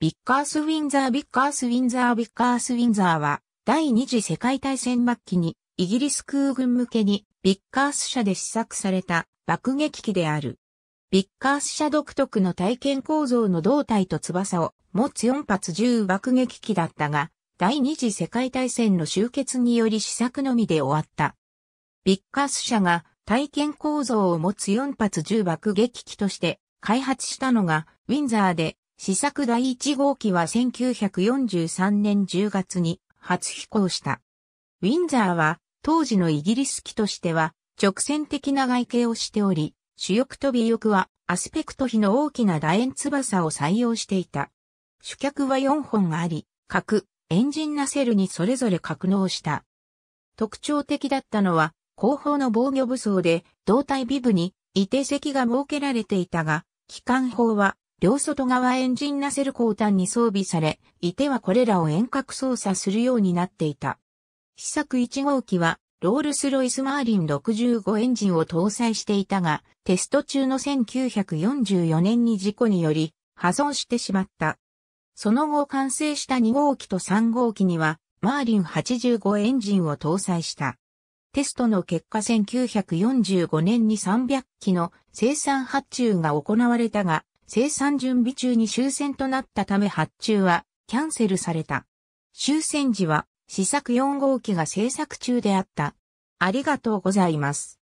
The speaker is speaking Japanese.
ビッカースウィンザービッカースウィンザービッカースウィンザーは、第二次世界大戦末期に、イギリス空軍向けに、ビッカース社で試作された爆撃機である。ビッカース社独特の体験構造の胴体と翼を持つ4発10爆撃機だったが、第二次世界大戦の終結により試作のみで終わった。ビッカース社が体験構造を持つ4発10爆撃機として開発したのがウィンザーで試作第1号機は1943年10月に初飛行した。ウィンザーは当時のイギリス機としては直線的な外形をしており、主翼と尾翼はアスペクト比の大きな楕円翼を採用していた。主脚は4本あり、各エンジンナセルにそれぞれ格納した。特徴的だったのは後方の防御武装で胴体尾部に移転席が設けられていたが、機関砲は両外側エンジンナセル後端に装備され、いてはこれらを遠隔操作するようになっていた。試作1号機は、ロールスロイスマーリン65エンジンを搭載していたが、テスト中の1944年に事故により破損してしまった。その後完成した2号機と3号機には、マーリン85エンジンを搭載した。テストの結果1945年に300機の生産発注が行われたが、生産準備中に終戦となったため発注はキャンセルされた。終戦時は試作4号機が製作中であった。ありがとうございます。